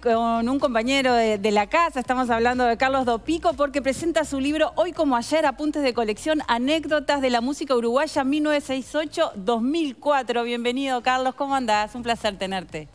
con un compañero de, la casa, estamos hablando de Carlos Dopico, porque presenta su libro Hoy como ayer, apuntes de colección, anécdotas de la música uruguaya 1968-2004. Bienvenido Carlos, ¿cómo andás? Un placer tenerte.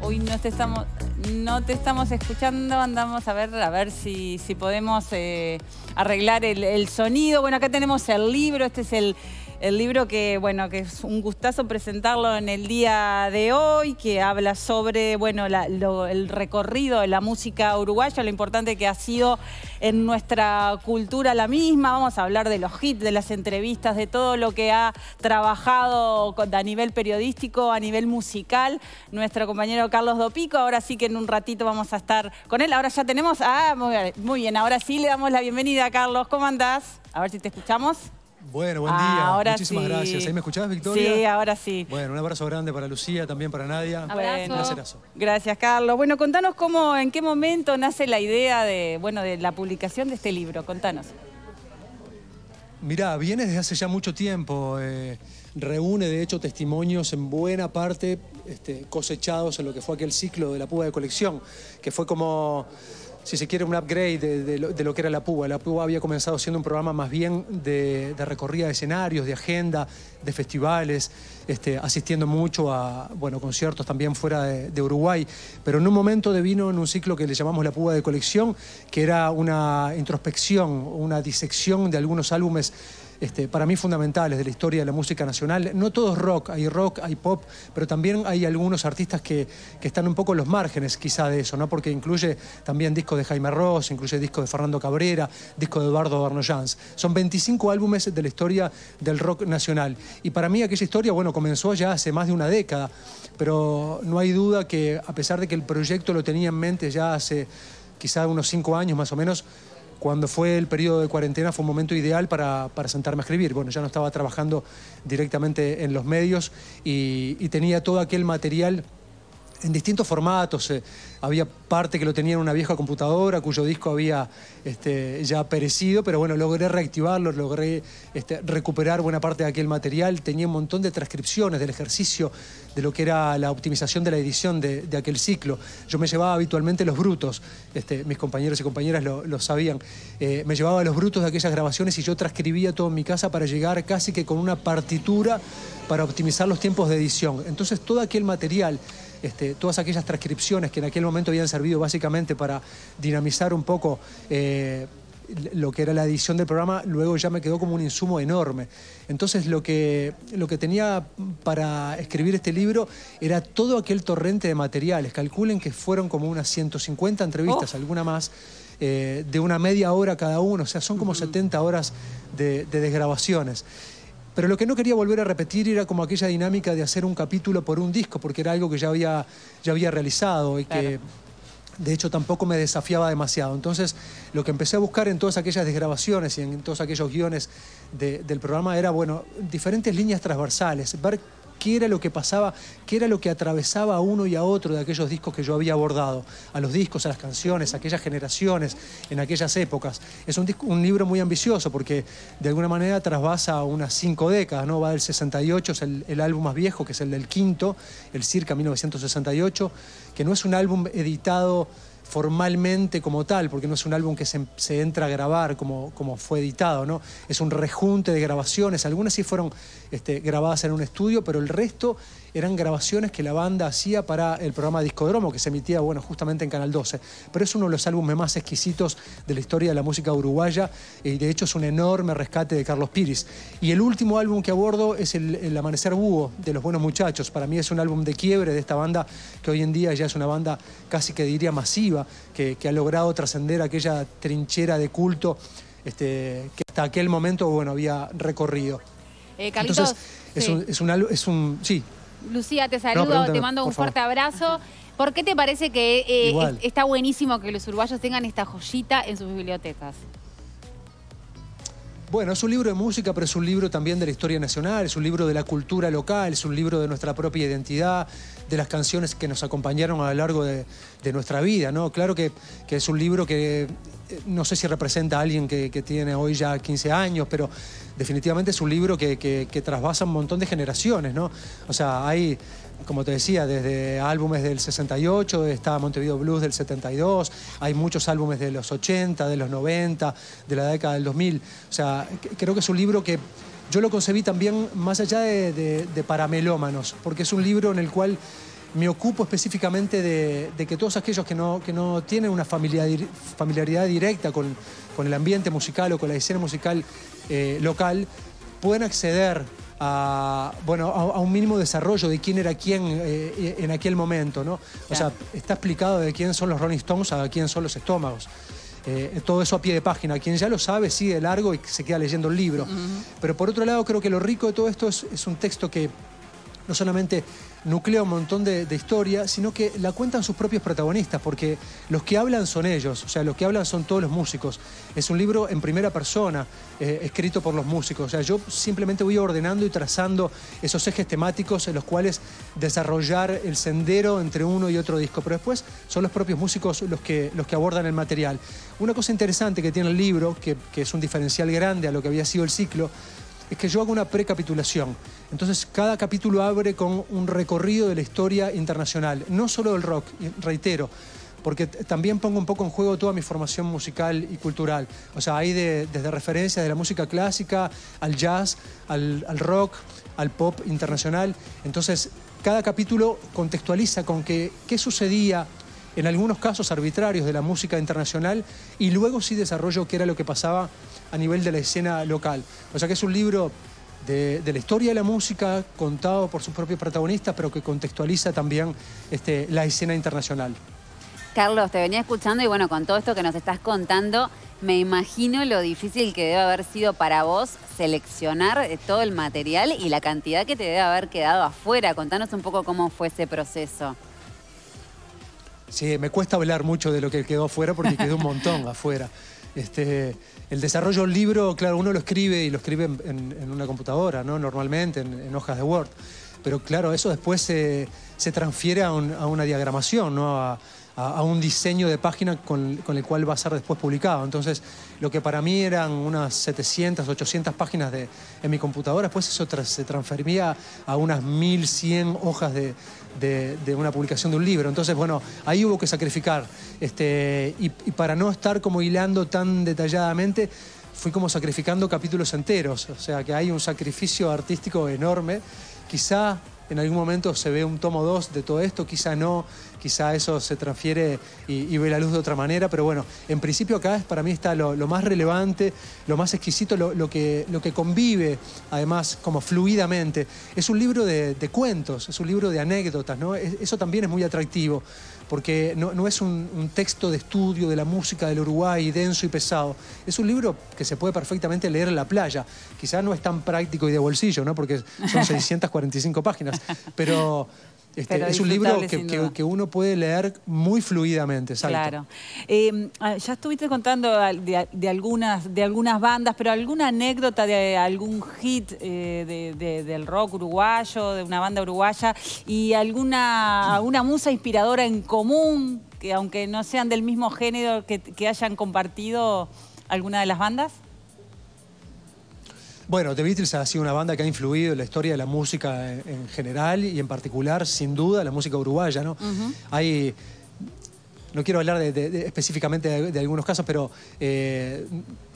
Hoy no te estamos, no te estamos escuchando, andamos a ver, a ver si, si podemos eh, arreglar el sonido. Bueno, acá tenemos el libro, este es el el libro que, bueno, que es un gustazo presentarlo en el día de hoy, que habla sobre, bueno, el recorrido de la música uruguaya, lo importante que ha sido en nuestra cultura la misma. Vamos a hablar de los hits, de las entrevistas, de todo lo que ha trabajado a nivel periodístico, a nivel musical, nuestro compañero Carlos Dopico. Ahora sí que en un ratito vamos a estar con él. Ahora ya tenemos, ah, muy bien, ahora sí le damos la bienvenida a Carlos. ¿Cómo andás? A ver si te escuchamos. Bueno, buen ah, día. Muchísimas gracias. ¿Ahí me escuchabas, Victoria? Sí, ahora sí. Bueno, un abrazo grande para Lucía, también para Nadia. Un placerazo. Gracias, Carlos. Bueno, contanos cómo, en qué momento nace la idea de, bueno, de la publicación de este libro. Contanos. Mirá, viene desde hace ya mucho tiempo. Eh, reúne, de hecho, testimonios en buena parte este, cosechados en lo que fue aquel ciclo de la púa de colección, que fue como si se quiere, un upgrade de, lo, que era La Púa. La Púa había comenzado siendo un programa más bien de, recorrida de escenarios, de agenda, de festivales, este, asistiendo mucho a bueno, conciertos también fuera de, Uruguay. Pero en un momento de vino, en un ciclo que le llamamos La Púa de Colección, que era una introspección, una disección de algunos álbumes este, para mí fundamentales de la historia de la música nacional. No todo es rock, hay rock, hay pop, pero también hay algunos artistas que, están un poco en los márgenes quizá de eso, ¿no? porque incluye también discos de Jaime Ross, incluye discos de Fernando Cabrera, discos de Eduardo Barnoyans. Son 25 álbumes de la historia del rock nacional. Y para mí aquella historia, bueno, comenzó ya hace más de una década, pero no hay duda que a pesar de que el proyecto lo tenía en mente ya hace quizá unos cinco años más o menos, cuando fue el periodo de cuarentena fue un momento ideal para, sentarme a escribir. Bueno, ya no estaba trabajando directamente en los medios y tenía todo aquel material en distintos formatos. Eh, había parte que lo tenía en una vieja computadora cuyo disco había este, ya perecido, pero bueno, logré reactivarlo, logré este, recuperar buena parte de aquel material. Tenía un montón de transcripciones del ejercicio, de lo que era la optimización de la edición de, aquel ciclo. Yo me llevaba habitualmente los brutos, este, mis compañeros y compañeras lo, sabían. Eh, me llevaba los brutos de aquellas grabaciones y yo transcribía todo en mi casa para llegar casi que con una partitura para optimizar los tiempos de edición. Entonces todo aquel material este, todas aquellas transcripciones que en aquel momento habían servido básicamente para dinamizar un poco eh, lo que era la edición del programa, luego ya me quedó como un insumo enorme. Entonces lo que, lo que tenía para escribir este libro era todo aquel torrente de materiales. Calculen que fueron como unas 150 entrevistas, oh. alguna más. Eh, de una media hora cada uno, o sea, son como 70 horas de, de desgrabaciones. Pero lo que no quería volver a repetir era como aquella dinámica de hacer un capítulo por un disco, porque era algo que ya había, ya había realizado y que de hecho tampoco me desafiaba demasiado. Entonces lo que empecé a buscar en todas aquellas desgrabaciones y en todos aquellos guiones del programa era, bueno, diferentes líneas transversales, qué era lo que pasaba, qué era lo que atravesaba a uno y a otro de aquellos discos que yo había abordado, a los discos, a las canciones, a aquellas generaciones, en aquellas épocas. Es un, libro muy ambicioso porque de alguna manera trasvasa unas cinco décadas, ¿no? Va del 68, es el álbum más viejo, que es el del quinto, el circa 1968, que no es un álbum editado formalmente como tal, porque no es un álbum que se, entra a grabar como, como, fue editado, ¿no? Es un rejunte de grabaciones, algunas sí fueron este, grabadas en un estudio, pero el resto eran grabaciones que la banda hacía para el programa Discodromo, que se emitía, bueno, justamente en Canal 12. Pero es uno de los álbumes más exquisitos de la historia de la música uruguaya, y de hecho es un enorme rescate de Carlos Piris. Y el último álbum que abordo es el Amanecer Búho, de Los Buenos Muchachos. Para mí es un álbum de quiebre de esta banda, que hoy en día ya es una banda casi que diría masiva, que, ha logrado trascender aquella trinchera de culto este, que hasta aquel momento bueno, había recorrido. Eh, Entonces, es, un, es, Sí. Lucía, te saludo, te mando un fuerte abrazo. ¿Por qué te parece que eh, está buenísimo que los uruguayos tengan esta joyita en sus bibliotecas? Bueno, es un libro de música, pero es un libro también de la historia nacional, es un libro de la cultura local, es un libro de nuestra propia identidad, de las canciones que nos acompañaron a lo largo de, nuestra vida, ¿no? Claro que, es un libro que eh, no sé si representa a alguien que tiene hoy ya 15 años, pero definitivamente es un libro que, que, trasvasa un montón de generaciones, ¿no? O sea, hay como te decía, desde álbumes del 68, está Montevideo Blues del 72, hay muchos álbumes de los 80, de los 90, de la década del 2000. O sea, creo que es un libro que yo lo concebí también más allá de, de, paramelómanos, porque es un libro en el cual me ocupo específicamente de, que todos aquellos que no, que no tienen una familiaridad, familiaridad directa con, con el ambiente musical o con la escena musical eh, local pueden acceder a, bueno, a, un mínimo desarrollo de quién era quién eh, en aquel momento, ¿no? O sea, está explicado de quién son los Rolling Stones a quién son los estómagos. Eh, todo eso a pie de página. Quien ya lo sabe sigue largo y se queda leyendo el libro. Pero por otro lado, creo que lo rico de todo esto es un texto que no solamente nuclea un montón de, historia, sino que la cuentan sus propios protagonistas, porque los que hablan son ellos, o sea, los que hablan son todos los músicos. Es un libro en primera persona, eh, escrito por los músicos. O sea, yo simplemente voy ordenando y trazando esos ejes temáticos en los cuales desarrollar el sendero entre uno y otro disco, pero después son los propios músicos los que, los que abordan el material. Una cosa interesante que tiene el libro, que, que es un diferencial grande a lo que había sido el ciclo, es que yo hago una precapitulación. Entonces, cada capítulo abre con un recorrido de la historia internacional, no solo del rock, reitero, porque también pongo un poco en juego toda mi formación musical y cultural. O sea, hay desde referencias de la música clásica, al jazz, al, rock, al pop internacional. Entonces, cada capítulo contextualiza con qué sucedía en algunos casos arbitrarios de la música internacional y luego sí desarrollo qué era lo que pasaba a nivel de la escena local. O sea que es un libro de, la historia de la música contado por sus propios protagonistas, pero que contextualiza también este, la escena internacional. Carlos, te venía escuchando y bueno, con todo esto que nos estás contando, me imagino lo difícil que debe haber sido para vos seleccionar eh, todo el material y la cantidad que te debe haber quedado afuera. Contanos un poco cómo fue ese proceso. Sí, me cuesta hablar mucho de lo que quedó afuera porque quedó un montón afuera. Este, el desarrollo del libro, claro, uno lo escribe y lo escribe en, una computadora, ¿no? Normalmente, en, hojas de Word. Pero claro, eso después se, transfiere a, una diagramación, ¿no? a, un diseño de página con, el cual va a ser después publicado. Entonces, lo que para mí eran unas 700, 800 páginas de, en mi computadora, después pues eso se transfería a unas 1100 hojas de, una publicación de un libro. Entonces, bueno, ahí hubo que sacrificar. Este, y, para no estar como hilando tan detalladamente, fui como sacrificando capítulos enteros, o sea que hay un sacrificio artístico enorme. Quizá en algún momento se ve un tomo dos de todo esto, quizá no, quizá eso se transfiere y, ve la luz de otra manera, pero bueno, en principio acá para mí está lo, más relevante, lo más exquisito, lo, que, lo que convive además como fluidamente. Es un libro de, cuentos, es un libro de anécdotas, ¿no? eso también es muy atractivo porque no, es un, texto de estudio de la música del Uruguay denso y pesado. Es un libro que se puede perfectamente leer en la playa. Quizá no es tan práctico y de bolsillo, ¿no? porque son 645 páginas, pero, este, es un libro que, uno puede leer muy fluidamente, ¿sabes? Claro. Em, ah, ya estuviste contando de, algunas, de algunas bandas, pero alguna anécdota de algún hit eh, del rock uruguayo, de una banda uruguaya, y alguna una musa inspiradora en común, que aunque no sean del mismo género, que, que hayan compartido alguna de las bandas. Bueno, The Beatles ha sido una banda que ha influido en la historia de la música en, general y en particular, sin duda, la música uruguaya, ¿no? Hay... No quiero hablar específicamente de, algunos casos, pero eh,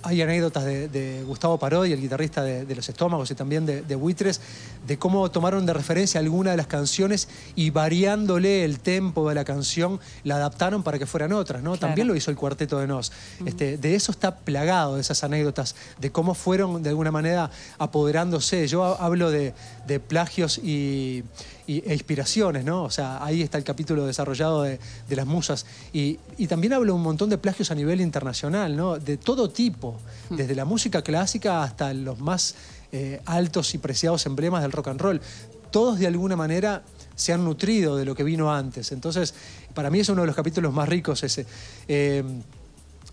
hay anécdotas de, Gustavo Parodi, el guitarrista de, Los Estómagos y también de, Buitres, de cómo tomaron de referencia alguna de las canciones y variándole el tempo de la canción, la adaptaron para que fueran otras, ¿no? También lo hizo el Cuarteto de Nos. Este, de eso está plagado, de esas anécdotas, de cómo fueron de alguna manera apoderándose. Yo hablo de, plagios y, e inspiraciones, ¿no? O sea, ahí está el capítulo desarrollado de, las musas. Y, y también hablo un montón de plagios a nivel internacional, ¿no? De todo tipo desde la música clásica hasta los más eh, altos y preciados emblemas del rock and roll. Todos de alguna manera se han nutrido de lo que vino antes. Entonces, para mí es uno de los capítulos más ricos ese. Eh,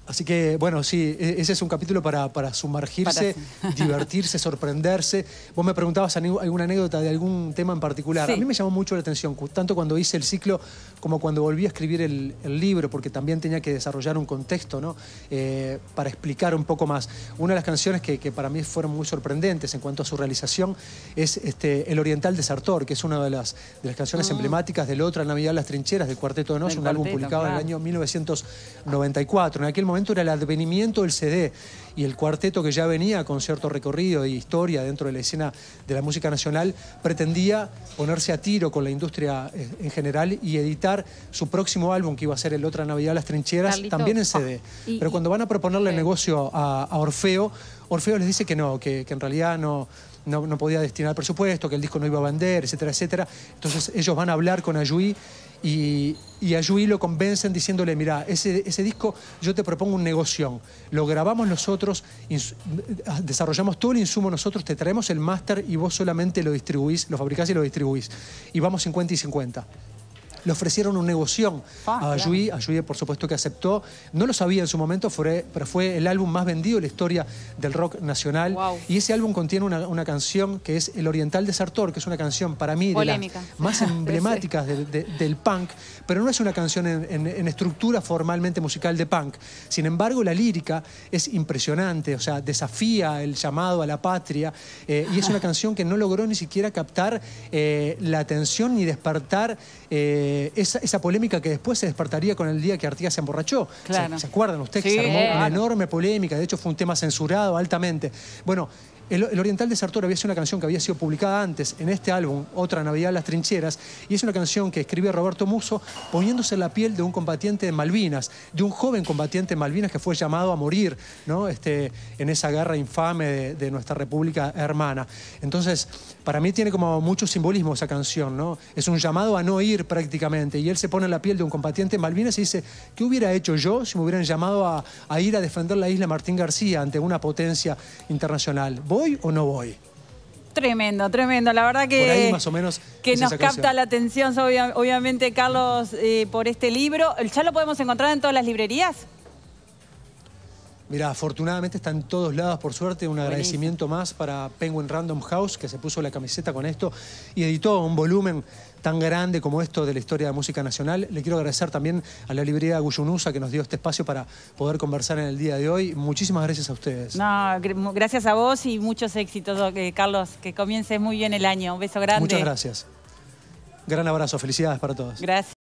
Así que, bueno, sí, e-, ese es un capítulo para, sumergirse, divertirse, sorprenderse. Vos me preguntabas alguna anécdota de algún tema en particular. A mí me llamó mucho la atención, tanto cuando hice el ciclo como cuando volví a escribir el, libro, porque también tenía que desarrollar un contexto, ¿no? Eh, para explicar un poco más. Una de las canciones que, para mí fueron muy sorprendentes en cuanto a su realización es este, El Oriental de Sartor, que es una de las, las canciones ah. emblemáticas del otro, Navidad las Trincheras, del Cuarteto de Noche, un álbum publicado en el año 1994. En aquel momento era el advenimiento del CD y el cuarteto que ya venía con cierto recorrido y historia dentro de la escena de la música nacional pretendía ponerse a tiro con la industria eh, en general y editar su próximo álbum que iba a ser el Otra Navidad Las Trincheras también en ah, CD. Pero cuando van a proponerle el negocio a, Orfeo, Orfeo les dice que no, que, en realidad no, no, podía destinar presupuesto, que el disco no iba a vender, etcétera, etcétera. Entonces ellos van a hablar con Ayui y, y a Yui lo convencen diciéndole, mira ese, ese, disco yo te propongo un negocio, lo grabamos nosotros, desarrollamos todo el insumo nosotros, te traemos el máster y vos solamente lo distribuís, lo fabricás y lo distribuís. Y vamos 50 y 50 le ofrecieron un negocio... Ah, a Ayui. ...a Yui, por supuesto, que aceptó. No lo sabía en su momento, pero fue el álbum más vendido ...en la historia del rock nacional. Y ese álbum contiene una, canción que es El Oriental Sartor, que es una canción para mí de las más emblemáticas del punk, pero no es una canción en, estructura formalmente musical de punk. Sin embargo, la lírica es impresionante, o sea, desafía el llamado a la patria. Eh, y es una canción que no logró ni siquiera captar eh, la atención ni despertar eh, eh, esa, polémica que después se despertaría con el día que Artigas se emborrachó. ¿Se, acuerdan ustedes se armó una enorme polémica? De hecho, fue un tema censurado altamente. Bueno, el, Oriental de Sartor había sido una canción que había sido publicada antes en este álbum, Otra Navidad de las Trincheras, y es una canción que escribe Roberto Muso poniéndose en la piel de un combatiente de Malvinas, de un joven combatiente de Malvinas que fue llamado a morir ¿no? este, en esa guerra infame de, nuestra república hermana. Entonces, para mí tiene como mucho simbolismo esa canción, ¿no? Es un llamado a no ir prácticamente, y él se pone en la piel de un combatiente de Malvinas y dice, ¿qué hubiera hecho yo si me hubieran llamado a, a ir a defender la isla Martín García ante una potencia internacional? ¿Voy o no voy? Tremendo, tremendo. La verdad que, más o menos que nos capta la atención, obviamente, Carlos, eh, por este libro. ¿Ya lo podemos encontrar en todas las librerías? Mira, afortunadamente está en todos lados, por suerte. Un agradecimiento más para Penguin Random House, que se puso la camiseta con esto y editó un volumen tan grande como esto de la historia de música nacional. Le quiero agradecer también a la librería Guyunusa que nos dio este espacio para poder conversar en el día de hoy. Muchísimas gracias a ustedes. No, gracias a vos y muchos éxitos, eh, Carlos. Que comience muy bien el año. Un beso grande. Muchas gracias. Gran abrazo. Felicidades para todos. Gracias.